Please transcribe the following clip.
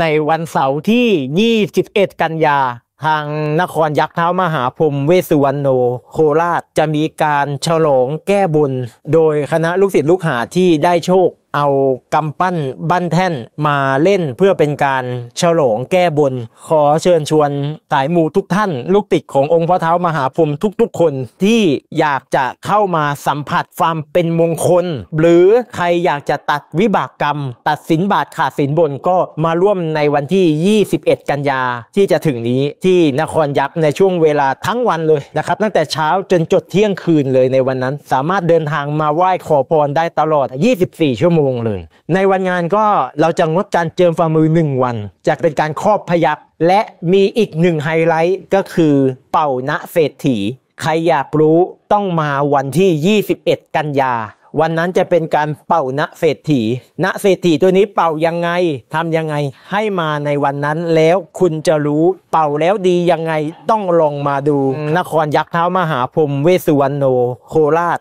ในวันเสาร์ที่ 21 กันยา ทางนครยักษ์เท้ามหาพรมเวสุวรรณโนโคราชจะมีการฉลองแก้บน โดยคณะลูกศิษย์ลูกหาที่ได้โชคเอากำปั้นบั้นแท่นมาเล่นเพื่อเป็นการฉลองแก้บน ขอเชิญชวนสายมูทุกท่าน ลูกติดขององค์พระเท้ามหาพรหมทุกๆ คนที่อยากจะเข้ามาสัมผัสความเป็นมงคล หรือใครอยากจะตัดวิบากกรรม ตัดสินบาทขาดสินบนก็มาร่วมในวันที่ 21 กันยาที่จะถึงนี้ที่นครยักษ์ในช่วงเวลาทั้งวันเลยนะครับตั้งแต่เช้าจนจดเที่ยงคืนเลยในวันนั้น สามารถเดินทางมาไหว้ขอพรได้ตลอด 24ชั่วโมงโมงเลยในวันงานก็เราจะงดการเจิมฝ่ามือ1วันจะเป็นการครอบพยัก และมีอีกหนึ่งไฮไลท์ก็คือเป่าณเศรษฐีใครอยากรู้ต้องมาวันที่ 21 กันยา วันนั้นจะเป็นการเป่าณเศรษฐีณเศรษฐีตัวนี้เป่ายังไงทํำยังไงให้มาในวันนั้นแล้วคุณจะรู้เป่าแล้วดียังไงต้องลองมาดู นครยักษ์เท้ามหาพรมเวสุวรรณโนโคราช